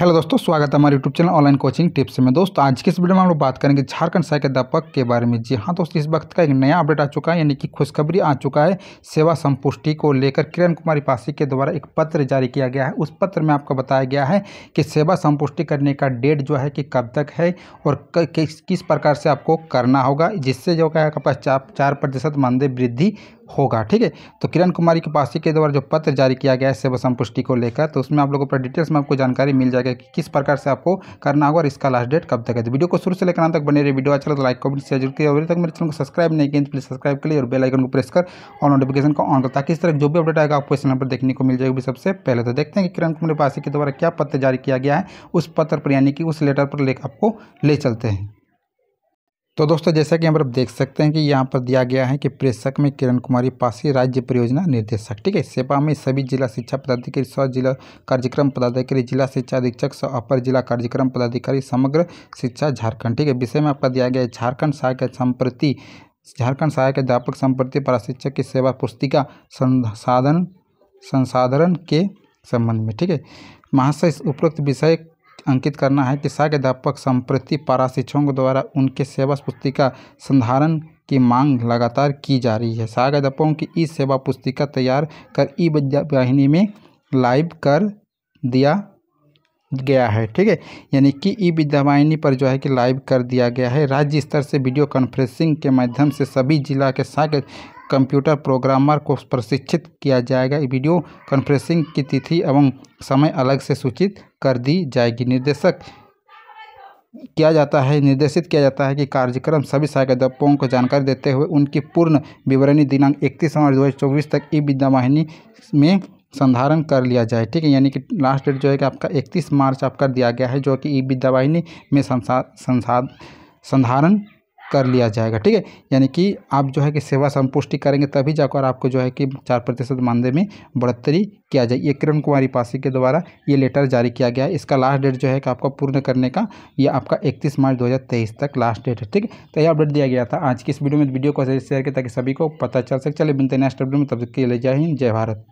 hello दोस्तों स्वागत है हमारे YouTube channel online coaching tips में दोस्तों आज के इस वीडियो में हम लोग बात करेंगे झारखंड साहित्य अध्यापक के बारे में जी हाँ दोस्तों इस वक्त का एक नया अपडेट आ चुका है यानी कि खुशखबरी आ चुका है सेवा संपुष्टि को लेकर किरण कुमारी पासी के द्वारा एक पत्र जारी किया गया है उस पत्र में आपको बताया गया है कि सेवा संपुष्टि करने का डेट जो है कि कब तक है और किस किस प्रकार से आपको करना होगा जिससे जो क्या है चार प्रतिशत मानदेय वृद्धि होगा ठीक है तो किरण कुमारी के पासी के द्वारा जो पत्र जारी किया गया है सेवा संपुष्टि को लेकर तो उसमें आप लोगों पर डिटेल्स में आपको जानकारी मिल जाएगा कि किस प्रकार से आपको करना होगा और इसका लास्ट डेट कब तक है तो वीडियो को शुरू से लेकर तक बने रही वीडियो अच्छा लगता तो लाइक कमेंट शेयर जरूर किया अभी तक मेरे चैनल को सब्सक्राइब नहीं किया तो प्लीज सब्सक्राइब करिए और बेल आइकन को प्रेस कर और नोटिफिकेशन को ऑन कर ताकि इस तरह जो भी अपडेट आएगा आपको इस चैनल पर देखने को मिल जाएगी सबसे पहले तो देखते हैं कि किरण कुमारी पासी के द्वारा क्या पत्र जारी किया गया है उस पत्र पर यानी कि उस लेटर पर लेकर आपको ले चलते हैं तो दोस्तों जैसा कि हम आप देख सकते हैं कि यहाँ पर दिया गया है कि प्रेषक में किरण कुमारी पासी राज्य परियोजना निर्देशक ठीक है सेवा में सभी जिला शिक्षा पदाधिकारी सौ जिला कार्यक्रम पदाधिकारी जिला शिक्षा अधीक्षक सौ अपर जिला कार्यक्रम पदाधिकारी समग्र शिक्षा झारखंड ठीक है विषय में आपका दिया गया है झारखंड सहायक संप्रति झारखंड सहायक अध्यापक संप्रति प्रशिक्षक की सेवा पुस्तिका संसाधन संसाधन के संबंध में ठीक है महाशय उपरोक्त विषय अंकित करना है कि अध्यापक संप्रति पारा शिक्षकों द्वारा उनके सेवा पुस्तिका संधारण की मांग लगातार की जा रही है अध्यापकों की ई सेवा पुस्तिका तैयार कर ई वाहिनी में लाइव कर दिया गया है ठीक है यानी कि ई विद्यावाहिनी पर जो है कि लाइव कर दिया गया है राज्य स्तर से वीडियो कॉन्फ्रेंसिंग के माध्यम से सभी जिला के साग कंप्यूटर प्रोग्रामर को प्रशिक्षित किया जाएगा वीडियो कॉन्फ्रेंसिंग की तिथि एवं समय अलग से सूचित कर दी जाएगी निर्देशक किया जाता है निर्देशित किया जाता है कि कार्यक्रम सभी सहायक अध्यापकों को जानकारी देते हुए उनकी पूर्ण विवरणी दिनांक इकतीस मार्च दो हज़ार चौबीस तक ई विद्या वाहिनी में संधारण कर लिया जाए ठीक है यानी कि लास्ट डेट जो है कि आपका इकतीस मार्च आपका दिया गया है जो कि ई विद्या वाहिनी में संसा संसाध संधारण कर लिया जाएगा ठीक है यानी कि आप जो है कि सेवा संपुष्टि करेंगे तभी जाकर आपको जो है कि चार प्रतिशत मानदेय में बढ़ोतरी किया जाए ये किरण कुमारी पासी के द्वारा ये लेटर जारी किया गया इसका लास्ट डेट जो है कि आपका पूर्ण करने का ये आपका 31 मार्च 2023 तक लास्ट डेट है ठीक है तो यह अपडेट दिया गया था आज की इस वीडियो में वीडियो को शेयर किया ताकि सभी को पता चल सके चले बिनते नेक्स्ट अपडेट में तब तक के लिए जय हिंद जय भारत